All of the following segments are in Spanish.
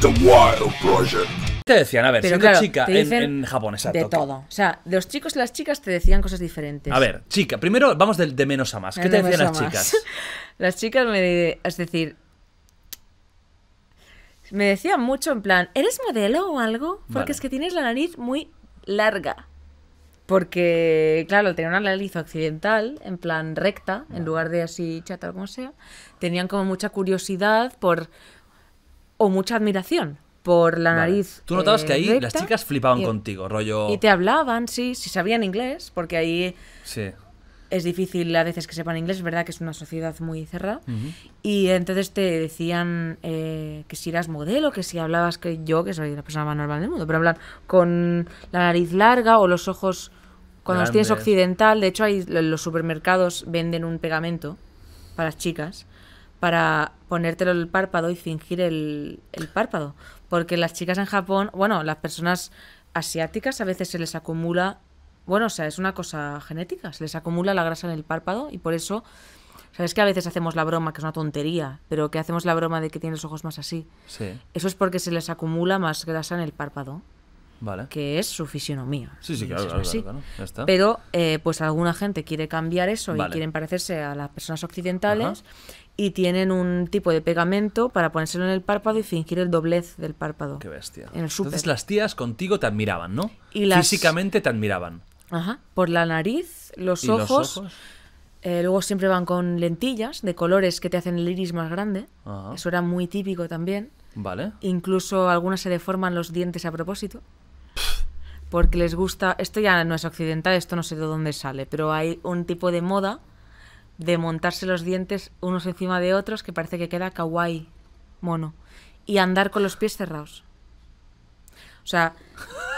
The Wild Te decían, a ver, siendo chica en, Japón, exacto. De todo. O sea, de los chicos y las chicas te decían cosas diferentes. A ver, chica, primero vamos de, de menos a más. ¿Qué te decían las chicas? Las chicas me. Es decir. Me decían mucho en plan, ¿eres modelo o algo? Porque es que tienes la nariz muy larga. Porque, claro, tenía una nariz occidental, en plan recta, en lugar de así chata o como sea, tenían como mucha curiosidad por o mucha admiración por la nariz. Tú notabas que ahí las eh, chicas flipaban contigo, rollo. Y te hablaban, sí, si sabían inglés, porque ahí sí. es difícil a veces que sepan inglés, es verdad que es una sociedad muy cerrada. Y entonces te decían eh, que si eras modelo, que si hablabas que yo, que soy la persona más normal del mundo, pero hablar con la nariz larga o los ojos Cuando los tienes occidental. De hecho, ahí los supermercados venden un pegamento para las chicas para ponértelo el párpado y fingir el, párpado. Porque las chicas en Japón, bueno, las personas asiáticas a veces se les acumula, bueno, o sea, es una cosa genética, se les acumula la grasa en el párpado y por eso, sabes que a veces hacemos la broma, que es una tontería, pero que hacemos la broma de que tiene los ojos más así. Sí. Eso es porque se les acumula más grasa en el párpado. Vale. que es su fisionomía. Sí, sí, claro, Pero eh, pues alguna gente quiere cambiar eso y quieren parecerse a las personas occidentales y tienen un tipo de pegamento para ponérselo en el párpado y fingir el doblez del párpado. Qué bestia. Entonces las tías contigo te admiraban, ¿no? Físicamente te admiraban. Ajá. Por la nariz, los ojos. Eh, luego siempre van con lentillas de colores que te hacen el iris más grande. Eso era muy típico también. Vale. Incluso algunas se deforman los dientes a propósito. Porque les gusta. Esto ya no es occidental, esto no sé de dónde sale, pero hay un tipo de moda de montarse los dientes unos encima de otros que parece que queda kawaii, mono, y andar con los pies cerrados. O sea,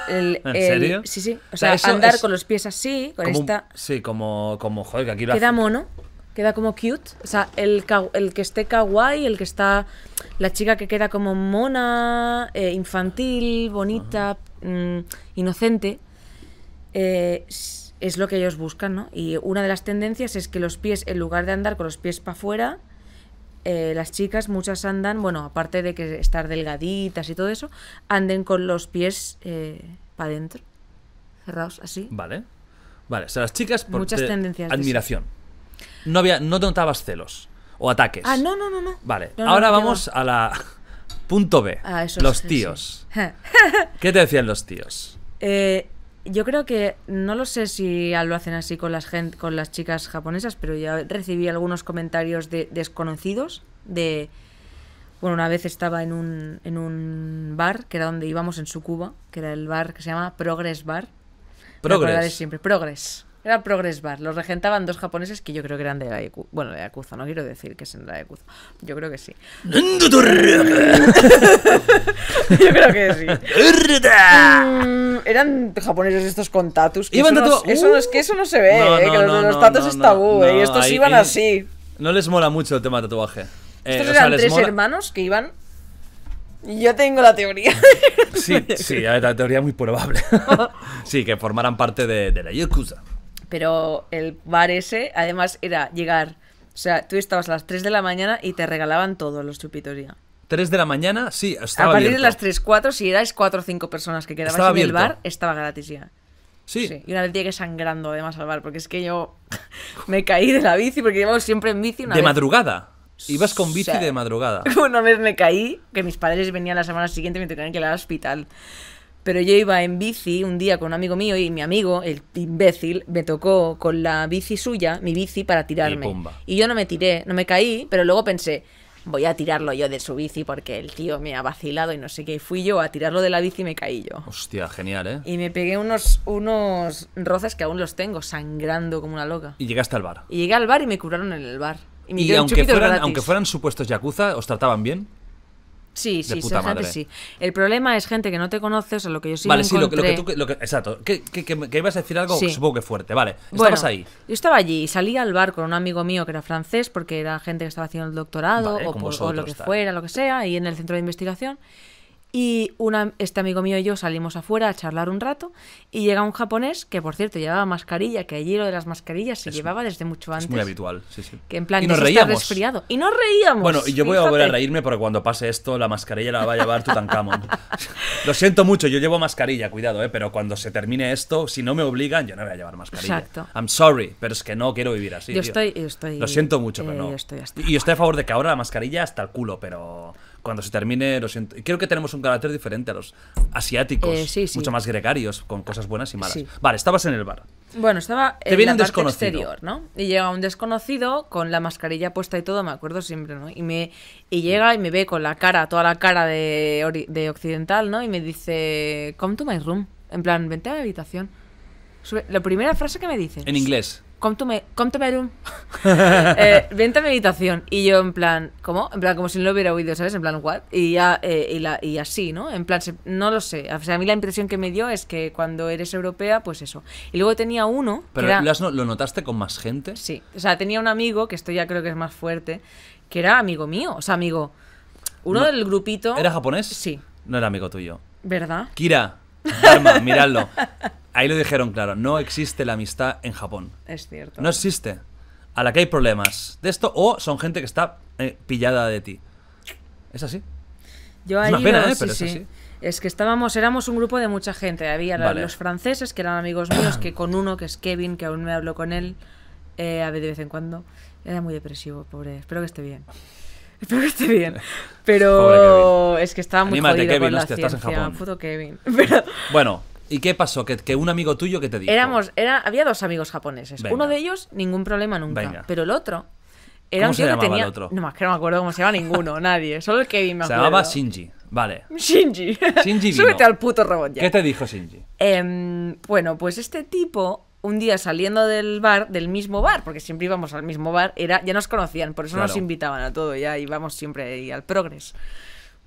¿En serio? Sí, sí. O sea, andar con los pies así, con esta. Sí, como, como, joder, que aquí lo Queda mono, queda como cute. O sea, el, el, que esté kawaii, el que está. La chica que queda como mona, eh, infantil, bonita, mm, inocente. Eh, es lo que ellos buscan, ¿no? Y una de las tendencias es que los pies, en lugar de andar con los pies para afuera, eh, las chicas muchas andan, bueno, aparte de que estar delgaditas y todo eso, anden con los pies eh, para adentro, cerrados así. Vale, vale, o sea, las chicas por muchas tendencias admiración. No había, no notabas celos o ataques. Ah, no, no, no, no. Vale, ahora vamos a la punto B. Ah, los tíos. ¿Qué te decían los tíos? Eh, yo creo que, no lo sé si lo hacen así con las, con las chicas japonesas, pero ya recibí algunos comentarios de desconocidos de... Bueno, una vez estaba en un, en un bar, que era donde íbamos en su Cuba, que era el bar que se llama Progress Bar. Progress. siempre, Progress. Era Progress Bar. Los regentaban dos japoneses que yo creo que eran de la Yakuza. Bueno, de la Yakuza, no quiero decir que sean de la Yakuza. Yo creo que sí. yo creo que sí. Mm, eran japoneses estos con tatus. Que eso, eso es que eso no se ve, eh, que los, los tatus es tabú, y eh, estos iban así. No les mola mucho el tema tatuaje. Eh, estos eran tres hermanos que iban yo tengo la teoría. Sí, sí, la teoría muy probable. sí, que formaran parte de, de la Yakuza. Pero el bar ese, además, era llegar. O sea, tú estabas a las 3 de la mañana y te regalaban todos los chupitos ya. 3 de la mañana, sí, estaba A partir de las 3, 4, si erais 4 o 5 personas que quedabas en el bar, estaba gratis ya. Sí. sí. Y una vez llegué sangrando además al bar, porque es que yo me caí de la bici, porque llevamos siempre en bici una De madrugada. Ibas con bici de madrugada. Una vez me caí, que mis padres venían la semana siguiente y me tenían que ir al hospital. Pero yo iba en bici un día con un amigo mío y mi amigo, el imbécil, me tocó con la bici suya, mi bici, para tirarme. Y, yo no me tiré, no me caí, pero luego pensé, voy a tirarlo yo de su bici porque el tío me ha vacilado y no sé qué. Y fui yo a tirarlo de la bici y me caí yo. Hostia, genial, ¿eh? Y me pegué unos, unos roces que aún los tengo, sangrando como una loca. Y llegaste al bar. Y llegué al bar y me curaron en el bar. Y, aunque, fueran, aunque fueran supuestos yakuza, ¿os trataban bien? Sí, sí, sí. El problema es gente que no te conoces o lo que yo sí Vale, sí, lo exacto. Que, ibas a decir algo, supongo que fuerte. Vale, estabas ahí. Yo estaba allí y salí al bar con un amigo mío que era francés, porque era gente que estaba haciendo el doctorado o, lo que fuera, lo que sea, y en el centro de investigación. Y este amigo mío y yo salimos afuera a charlar un rato y llega un japonés que, por cierto, llevaba mascarilla, que allí lo de las mascarillas se llevaba desde mucho antes. Es muy habitual, sí, sí. Que en plan, y nos reíamos. resfriado. Y no reíamos. Bueno, yo voy a volver a reírme porque cuando pase esto, la mascarilla la va a llevar Tutankamón. lo siento mucho, yo llevo mascarilla, cuidado, ¿eh? pero cuando se termine esto, si no me obligan, yo no voy a llevar mascarilla. Exacto. I'm sorry, pero es que no quiero vivir así. Yo, Estoy, estoy, Lo siento mucho, pero eh, no. y estoy a favor de que ahora la mascarilla hasta el culo, pero cuando se termine, Creo que tenemos un carácter diferente a los asiáticos, eh, mucho más gregarios, con cosas buenas y malas. Vale, estabas en el bar. Bueno, estaba en el exterior, ¿no? Y llega un desconocido con la mascarilla puesta y todo, me acuerdo siempre, ¿no? Y me llega y me ve con la cara, toda la cara de, de occidental, ¿no? Y me dice, "Come to my room." En plan, "Vente a mi habitación." La primera frase que me dice. En inglés come to, me, eh, vente a meditación. Y yo, en plan, ¿cómo? En plan, como si no lo hubiera oído, ¿sabes? En plan, ¿what? Y, ya, eh, y, así, ¿no? En plan, no lo sé. O sea, a mí la impresión que me dio es que cuando eres europea, pues eso. Y luego tenía uno. ¿Pero que lo notaste con más gente? Sí. O sea, tenía un amigo, que esto ya creo que es más fuerte, que era amigo mío. O sea, amigo. Uno del grupito. ¿Era japonés? Sí. No era amigo tuyo. ¿Verdad? Kira. Dharma, miradlo. ahí lo dijeron claro, no existe la amistad en Japón. Es cierto. No existe. A la que hay problemas de esto o son gente que está eh, pillada de ti. Es así. Yo ahí es una pena, ¿eh? Sí, es que estábamos, éramos un grupo de mucha gente. Había los franceses, que eran amigos míos, que con uno, que es Kevin, que aún me hablo con él, eh, a veces de vez en cuando. Era muy depresivo, pobre. Espero que esté bien. Espero que esté bien. Pero es que estaba muy Anímate, jodido Kevin, con la Estás en Japón. Kevin. Bueno, ¿Y qué pasó? Que, un amigo tuyo que te dijo. Éramos, era, había dos amigos japoneses. Uno de ellos, ningún problema nunca. Pero el otro era que tenía. El otro? No que no me acuerdo cómo se llama ninguno, nadie. Solo el Kevin me acuerdo. Se llamaba Shinji. Vale. Shinji. Shinji vino. Súbete al puto robot ya. ¿Qué te dijo Shinji? Em, bueno, pues este tipo, un día saliendo del bar, del mismo bar, porque siempre íbamos al mismo bar, era, ya nos conocían, por eso nos invitaban a todo, ya íbamos siempre ahí al Progress.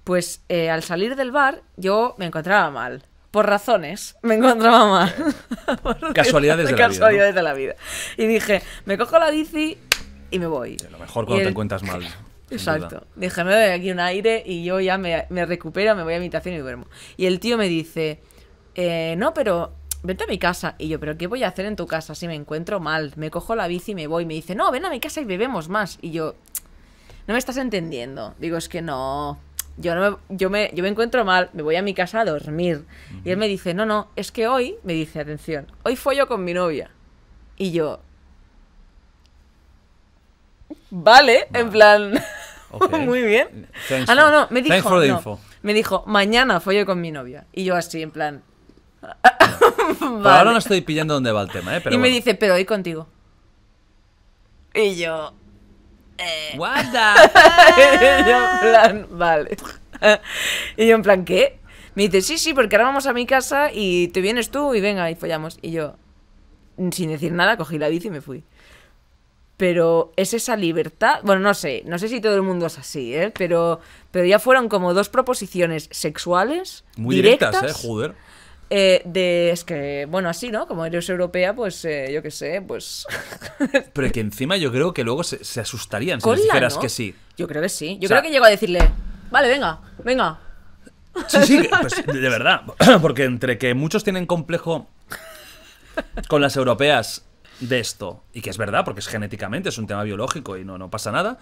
Pues eh, al salir del bar, yo me encontraba mal por razones, me encontraba mal. Eh, casualidades de, la vida, Y dije, me cojo la bici y me voy. lo mejor cuando te encuentras mal. Exacto. Dije, me doy aquí un aire y yo ya me, recupero, me voy a mi habitación y duermo. Y el tío me dice, eh, no, pero vente a mi casa. Y yo, pero ¿qué voy a hacer en tu casa si me encuentro mal? Me cojo la bici y me voy. Me dice, no, ven a mi casa y bebemos más. Y yo, no me estás entendiendo. Digo, es que no, yo, me, yo, me, encuentro mal, me voy a mi casa a dormir. Y él me dice, no, no, es que hoy, me dice, atención, hoy follo con mi novia. Y yo, vale, en plan, muy bien. ah, no, no, me dijo, me dijo, mañana follo con mi novia. Y yo así, en plan... Pero Ahora no estoy pillando dónde va el tema, ¿eh? y me dice, pero hoy contigo. Y yo guarda y yo en plan, vale. y yo en plan, ¿qué? Me dice, sí, sí, porque ahora vamos a mi casa y te vienes tú y venga, y follamos. Y yo, sin decir nada, cogí la bici y me fui. Pero es esa libertad, bueno, no sé, no sé si todo el mundo es así, ¿eh? Pero, pero ya fueron como dos proposiciones sexuales. Muy directas ¿eh? Joder eh, de, es que, bueno, así, ¿no? Como eres europea, pues eh, yo qué sé, pues. Pero que encima yo creo que luego se, asustarían si les dijeras que sí. Yo creo que sí. Yo creo que llego a decirle, vale, venga, venga. Sí, sí, pues, de verdad. Porque entre que muchos tienen complejo con las europeas de esto, y que es verdad, porque es genéticamente, es un tema biológico y no, no pasa nada.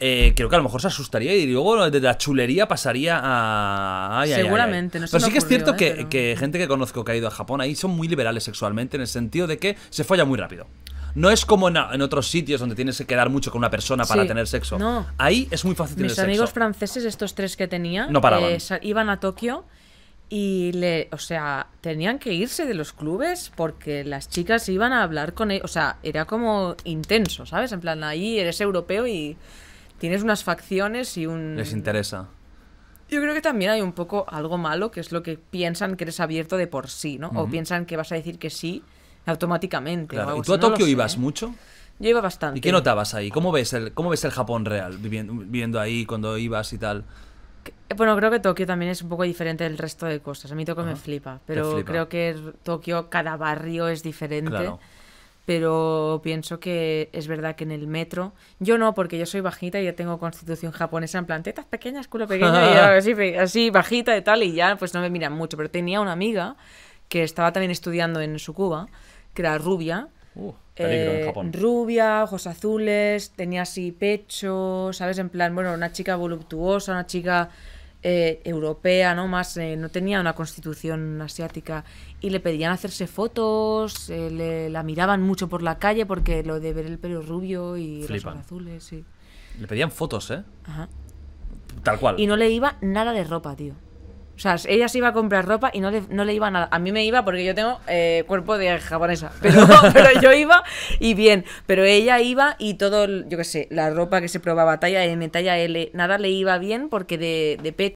Eh, creo que a lo mejor se asustaría y luego de la chulería pasaría a... Seguramente, no Pero sí que es cierto que, ¿eh? gente que conozco que ha ido a Japón ahí son muy liberales sexualmente en el sentido de que se falla muy rápido. No es como en, otros sitios donde tienes que quedar mucho con una persona para tener sexo. No. Ahí es muy fácil tener sexo. Mis amigos franceses, estos tres que tenía, eh, iban a Tokio y le, o sea, tenían que irse de los clubes porque las chicas iban a hablar con ellos, o sea, era como intenso, ¿sabes? En plan, ahí eres europeo y tienes unas facciones y un... Les interesa. Yo creo que también hay un poco algo malo, que es lo que piensan que eres abierto de por sí, ¿no? O piensan que vas a decir que sí automáticamente. Claro. ¿Y tú a Tokio ibas mucho? Yo iba bastante. ¿Y qué notabas ahí? ¿Cómo ves el, cómo ves el Japón real viviendo, ahí cuando ibas y tal? Bueno, creo que Tokio también es un poco diferente del resto de cosas. A mí Tokio me flipa, pero creo que Tokio, cada barrio es diferente. Claro pero pienso que es verdad que en el metro, yo no, porque yo soy bajita y ya tengo constitución japonesa, en plan, tetas pequeñas, culo pequeño, y así, bajita y tal, y ya pues no me miran mucho, pero tenía una amiga que estaba también estudiando en Cuba, que era rubia, uh, eh, rubia, ojos azules, tenía así pecho, ¿sabes? En plan, bueno, una chica voluptuosa, una chica eh, europea, ¿no? Más, eh, no tenía una constitución asiática y le pedían hacerse fotos, eh, le, la miraban mucho por la calle porque lo de ver el pelo rubio y los azules, sí. Le pedían fotos, ¿eh? Ajá. Tal cual. Y no le iba nada de ropa, tío. O sea, ella se iba a comprar ropa y no le, no le iba nada. A mí me iba porque yo tengo cuerpo de japonesa. Pero, yo iba y bien. Pero ella iba y todo, yo qué sé, la ropa que se probaba, talla M, talla L, nada le iba bien porque de, de